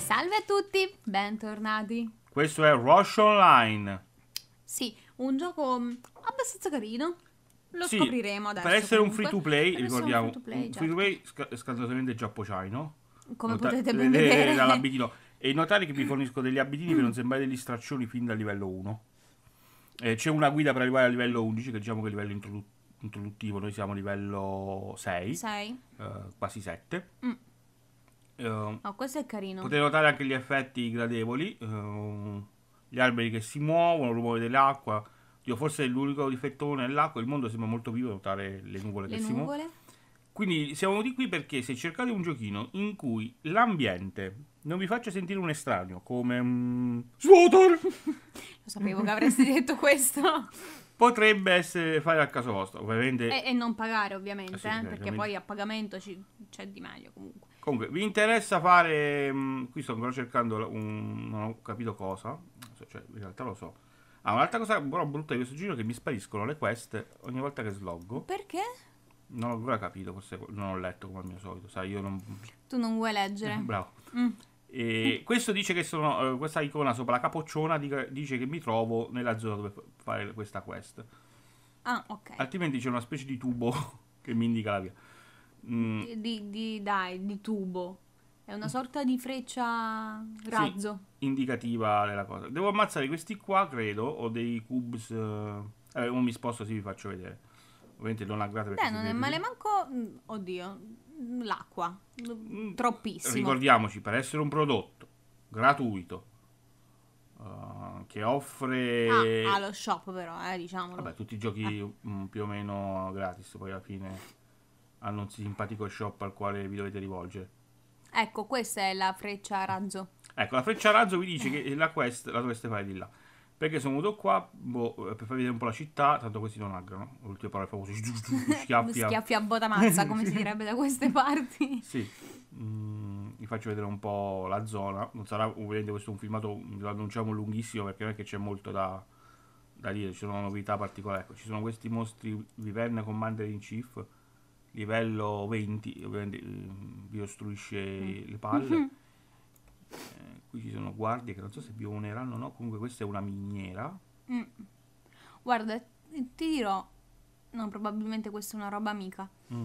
Salve a tutti, bentornati. Questo è Rush Online. Sì, un gioco mm, abbastanza carino. Lo sì, scopriremo adesso. Per essere comunque. un free to play, ricordiamo. free to play, un certo. free to play Come Nota potete ben vedere dall'abitino. E notare che vi fornisco degli abitini per non sembrare degli straccioni fin dal livello 1. Eh, c'è una guida per arrivare al livello 11, che diciamo che è il livello introduttivo. Noi siamo a livello 6, 6. Eh, quasi 7. Mm Uh, oh, questo è carino. Potete notare anche gli effetti gradevoli, uh, gli alberi che si muovono, il rumore dell'acqua. Io forse l'unico difettone è l'acqua, il mondo sembra molto vivo, notare le nuvole le che nuvole. si muovono. Quindi siamo venuti qui perché se cercate un giochino in cui l'ambiente non vi faccia sentire un estraneo come... Um, mm, Swater! Lo sapevo che avresti detto questo. Potrebbe essere fare al caso vostro, ovviamente. E, e non pagare, ovviamente, eh perché poi a pagamento c'è di meglio comunque. Comunque, vi interessa fare... Mh, mm, qui sto ancora cercando un... non ho capito cosa. Cioè, in realtà lo so. Ah, un'altra cosa però brutta di questo giro è che mi spariscono le quest ogni volta che sloggo. Perché? Non ho ancora capito, forse non ho letto come al mio solito, sai, io non... Tu non vuoi leggere. Bravo. Mm. E questo dice che sono, eh, questa icona sopra la capocciona dice che mi trovo nella zona dove fare questa quest. Ah, ok. Altrimenti c'è una specie di tubo che mi indica la via. Mm. Di, di, dai, di tubo. È una sorta di freccia razzo. Sì, indicativa della cosa. Devo ammazzare questi qua, credo, o dei cubes... Eh, non mi sposto, sì, vi faccio vedere. Ovviamente non aggrate perché... Beh, non è male manco... Mm, oddio, mm, l'acqua. Mm, Troppissimo. Ricordiamoci, per essere un prodotto gratuito Uh, che offre ah, allo shop però eh, diciamolo vabbè tutti i giochi eh. più o meno gratis poi alla fine hanno un simpatico shop al quale vi dovete rivolgere. Ecco, questa è la freccia a razzo. Ecco, la freccia a razzo vi dice che la quest la dovreste fare di là. Perché sono venuto qua boh, per far vedere un po' la città, tanto questi non aggrano. L'ultima parola è famosa, schiaffi a... schiaffi eh. a botamazza, come si direbbe da queste parti. Sì, mm, vi faccio vedere un po' la zona. Non sarà ovviamente questo un filmato, lo annunciamo lunghissimo perché non è che c'è molto da, da dire, ci sono novità particolari. Ecco, ci sono questi mostri viverne commander in chief livello 20, ovviamente mm, vi ostruisce mm. le palle. Mm-hmm. Eh, qui ci sono guardie che non so se pioneranno o no, comunque questa è una miniera. Mm. Guarda, ti dirò, no, probabilmente questa è una roba amica, mm.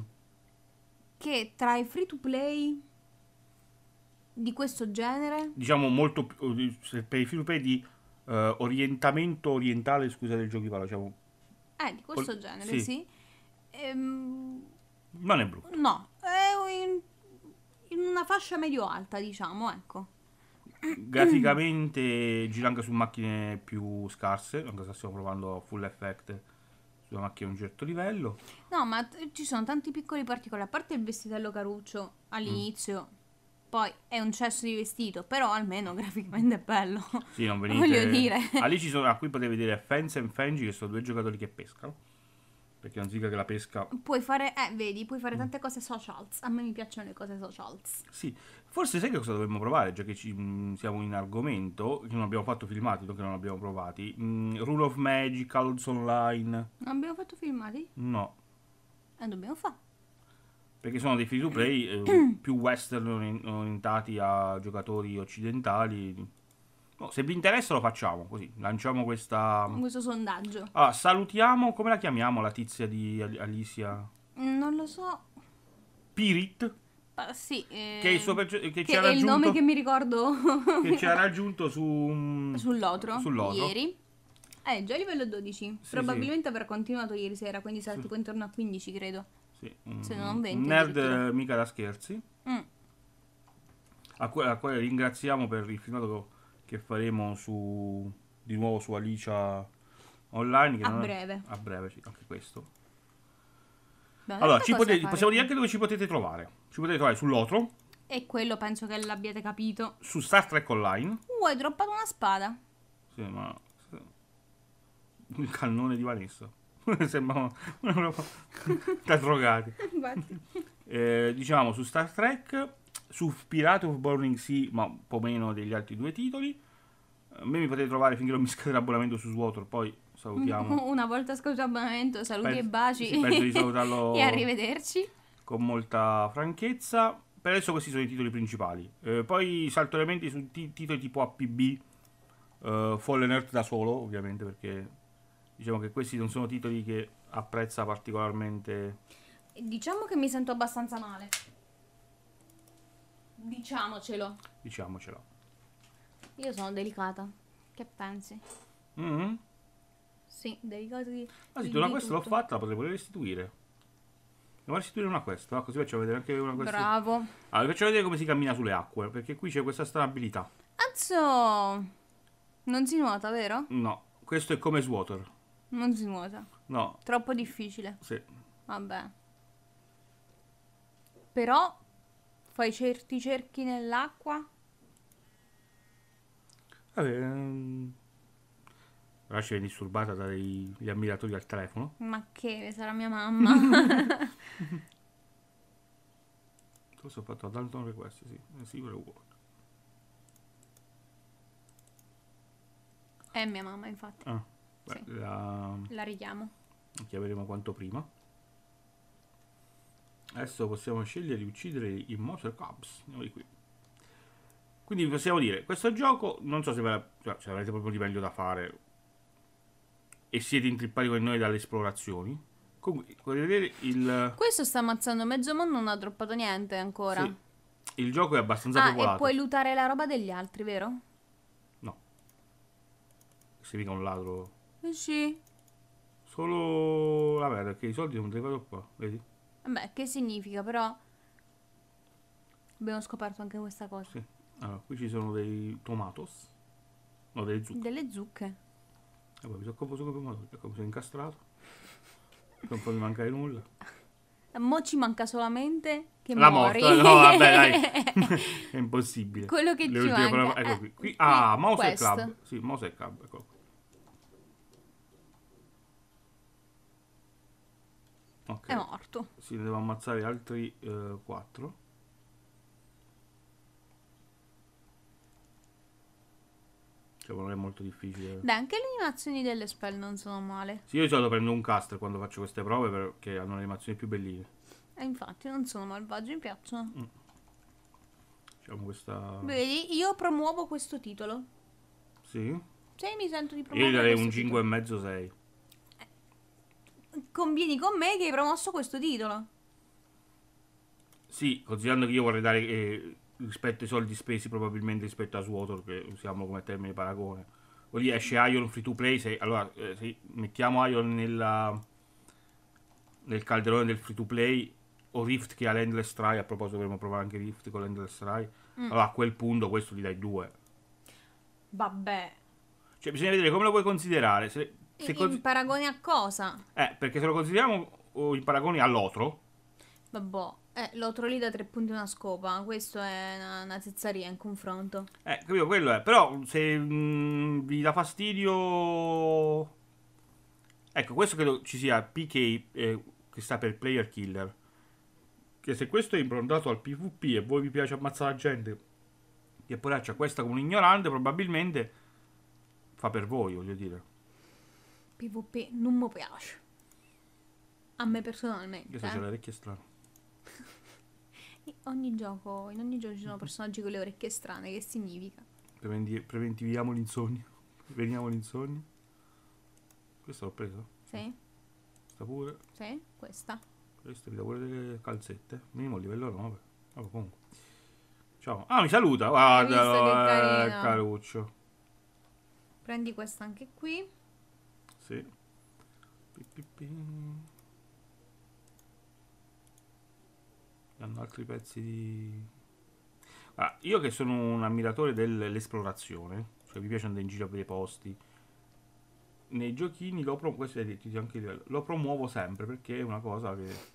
che tra i free to play di questo genere... Diciamo molto per i free to play di uh, orientamento orientale, scusate il giochi parla, diciamo... Eh, di questo Or- genere, sì. sì. Ehm, non è brutto. No, è in, in una fascia medio-alta, diciamo, ecco. Graficamente gira anche su macchine più scarse, anche se stiamo provando full effect sulla macchina a un certo livello. No, ma t- ci sono tanti piccoli particolari, a parte il vestitello caruccio all'inizio. Mm. Poi è un cesso di vestito, però almeno graficamente è bello. Sì, non venite. Voglio dire. Ah, lì ci sono, a ah, qui potete vedere Fence e Fengi, che sono due giocatori che pescano perché non significa che la pesca. Puoi fare, eh, vedi, puoi fare mm. tante cose socials. A me mi piacciono le cose socials. Sì, forse sai che cosa dovremmo provare, già che ci, mh, mm, siamo in argomento, che non abbiamo fatto filmati, non che non abbiamo provati. Mh, mm, Rule of Magic, Calls Online. Non abbiamo fatto filmati? No. Eh, dobbiamo fare. Perché sono dei free to play eh, più western orientati a giocatori occidentali. No, se vi interessa lo facciamo così, lanciamo questa... questo sondaggio. Allora, ah, salutiamo, come la chiamiamo la tizia di Alicia? Non lo so. Pirit? Pa- sì. Eh, che, è il, ehm, suo perce- che, che ci ha è il nome che mi ricordo che ci ha raggiunto su... sull'otro, sull'otro. ieri. Eh, già a livello 12. Sì, Probabilmente avrà continuato ieri sera, quindi sarà Sì. tipo intorno a 15, credo. Sì, Se non 20 un nerd mica da scherzi. Mm. A, cui ringraziamo per il filmato che ho che faremo su, di nuovo su Alicia online. a breve. È, a breve, sì, anche questo. Beh, allora, ci potete, possiamo dire anche dove ci potete trovare. Ci potete trovare sull'Otro. E quello penso che l'abbiate capito. Su Star Trek Online. Uh, hai droppato una spada. Sì, ma... Il cannone di Vanessa. Sembrava una roba da drogati. eh, diciamo su Star Trek su Pirate of Burning Sea, ma un po' meno degli altri due titoli. A eh, me mi potete trovare finché non mi scade l'abbonamento su Swater, poi salutiamo. Una volta scaduto l'abbonamento, saluti Pez- e baci. Sì, di salutarlo. e arrivederci. Con molta franchezza. Per adesso questi sono i titoli principali. Eh, poi salto le menti su t- titoli tipo APB, eh, Fallen Earth da solo, ovviamente, perché diciamo che questi non sono titoli che apprezza particolarmente. Diciamo che mi sento abbastanza male. Diciamocelo. Diciamocelo. Io sono delicata. Che pensi? Mm-hmm. Sì, delicata di... Ah sì, tu una questa l'ho fatta, la potrei voler restituire. Devo restituire una questa, così faccio vedere anche una questa. Bravo. Allora, faccio vedere come si cammina sulle acque, perché qui c'è questa strana Azzo! Non si nuota, vero? No, questo è come Swater. Non si nuota. No. Troppo difficile. Sì. Vabbè. Però Fai certi cerchi nell'acqua? Vabbè, ehm, allora ci viene disturbata dagli ammiratori al telefono. Ma che sarà mia mamma? Questo ho fatto a Dalton Request, sì. Eh, sì, quello uguale. È mia mamma, infatti. Ah, beh, Sì. la, La richiamo. chiameremo quanto prima. Eh. adesso possiamo scegliere di uccidere i Moser Cubs andiamo di qui quindi possiamo dire questo gioco non so se, la, se cioè, avrete proprio di meglio da fare e siete intrippati con noi dalle esplorazioni comunque vedere il questo sta ammazzando mezzo mondo non ha droppato niente ancora sì. il gioco è abbastanza ah, popolato e puoi lutare la roba degli altri vero? no se mica un ladro eh sì solo la merda che i soldi non te li vado qua vedi Vabbè, che significa però? Abbiamo scoperto anche questa cosa. Sì. Allora, qui ci sono dei tomatos. No, delle zucche. Delle zucche. E eh, poi mi sono confuso con pomodoro, perché mi sono incastrato. non può mancare nulla. Eh, mo ci manca solamente che La muori. morte, no vabbè dai, è impossibile. Quello che Le ci manca. Parola... Ecco qui. Eh, qui. Ah, mouse e club. Sì, mouse e club, ecco Okay. È morto. Sì, deve ammazzare altri eh, 4. Cioè, non è molto difficile. Beh, anche le animazioni delle spell non sono male. Sì, io di solito prendo un caster quando faccio queste prove perché hanno le animazioni più belline. E infatti, non sono malvagi, mi piacciono. Mm. Diciamo questa... Vedi, io promuovo questo titolo. Sì? Sì, mi sento di promuovere Io gli darei un 5,5-6 convieni con me che hai promosso questo titolo. Sì, considerando che io vorrei dare eh, rispetto ai soldi spesi probabilmente rispetto a Swator, che usiamo come termine paragone. O lì esce Ion free to play, se, allora eh, se mettiamo Ion nella, nel calderone del free to play o Rift che ha l'Endless Try, a proposito dovremmo provare anche Rift con l'Endless Try, mm. allora a quel punto questo gli dai due. Vabbè. Cioè bisogna vedere come lo puoi considerare. Se, se in cons- paragone a cosa? Eh, perché se lo consideriamo in paragone all'otro. Vabbò, eh, l'otro lì da tre punti una scopa. Questo è una, una tezzaria in confronto. Eh, capito, quello è. Però se mh, mm, vi dà fastidio... Ecco, questo credo ci sia PK, eh, che sta per Player Killer. Che se questo è improntato al PvP e voi vi piace ammazzare la gente e poi c'è questa come un ignorante, probabilmente fa per voi, voglio dire. PvP non mi piace. A me personalmente. Io so eh. c'ho le orecchie strane. ogni gioco, in ogni gioco ci sono personaggi con le orecchie strane, che significa? Preventi preventiviamo l'insonnia. Preveniamo l'insonnia. Questo l'ho presa? Sì. Questa pure? Sì, questa. Questo mi dà pure delle calzette. Minimo livello 9. Vabbè, comunque. Ciao. Ah, mi saluta. Guarda, eh, caruccio. Prendi questa anche qui. Sì. Hanno altri pezzi di... Ah, io che sono un ammiratore dell'esplorazione, cioè mi piace andare in giro per i posti, nei giochini lo, prom detto, lo promuovo sempre perché è una cosa che...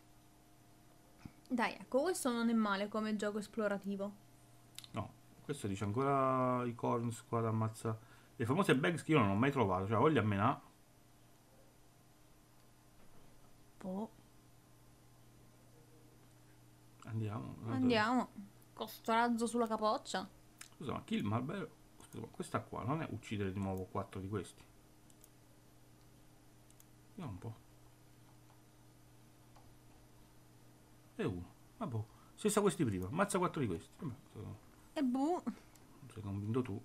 Dai, ecco, questo non è male come gioco esplorativo. No, questo dice ancora i corns qua da ammazzare. Le famose bags che io non ho mai trovato, cioè voglio ammenare Boh. Andiamo. guarda. Andiamo. Con sto razzo sulla capoccia. Scusa, ma kill Marble. Scusa, ma questa qua non è uccidere di nuovo quattro di questi. Vediamo un po'. E uno. Ma boh. Se questi prima, mazza quattro di questi. E boh. Non sei convinto tu.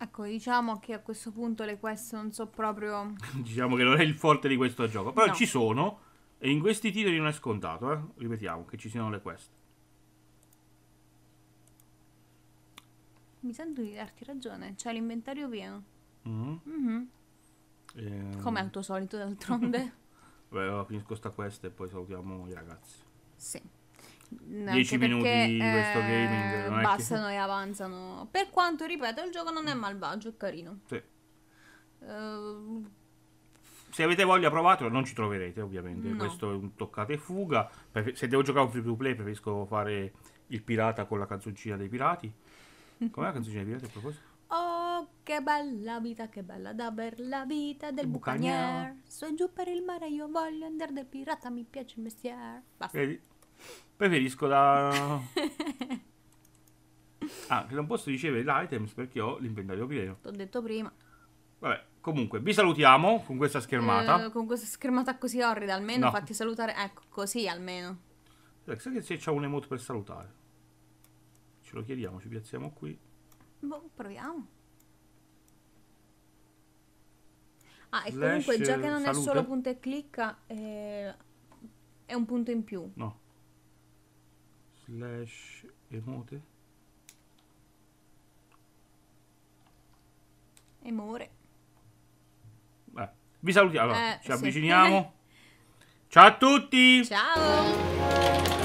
Ecco, diciamo che a questo punto le quest non so proprio... diciamo che non è il forte di questo gioco, però no. ci sono e in questi titoli non è scontato, eh? ripetiamo, che ci siano le quest. Mi sento di darti ragione, c'è l'inventario pieno. Mm-hmm. Mm-hmm. Ehm... Come al tuo solito d'altronde. Beh, allora, finisco sta quest e poi salutiamo i ragazzi. Sì. 10 minuti perché, di questo eh, gaming eh, bastano che... e avanzano per quanto ripeto il gioco non è malvagio è carino sì. uh... se avete voglia provatelo non ci troverete ovviamente no. questo è un toccate fuga se devo giocare un free to play preferisco fare il pirata con la canzoncina dei pirati com'è la canzoncina dei pirati a proposito? Oh, che bella vita, che bella da per la vita del bucaniere. Su giù per il mare io voglio andare del pirata, mi piace il mestiere. Basta. Vedi? Preferisco la... ah, che non posso ricevere l'items perché ho l'inventario pieno. T'ho detto prima. Vabbè, comunque, vi salutiamo con questa schermata. Eh, con questa schermata così orrida, almeno no. fatti salutare. Ecco, così almeno. Sai che se c'è un emote per salutare? Ce lo chiediamo, ci piazziamo qui. Boh, proviamo. Ah, e comunque, già che non salute. è solo punto e clicca, eh, è un punto in più. No slash emote emore Beh, vi salutiamo allora, eh, ci sì. avviciniamo ciao a tutti ciao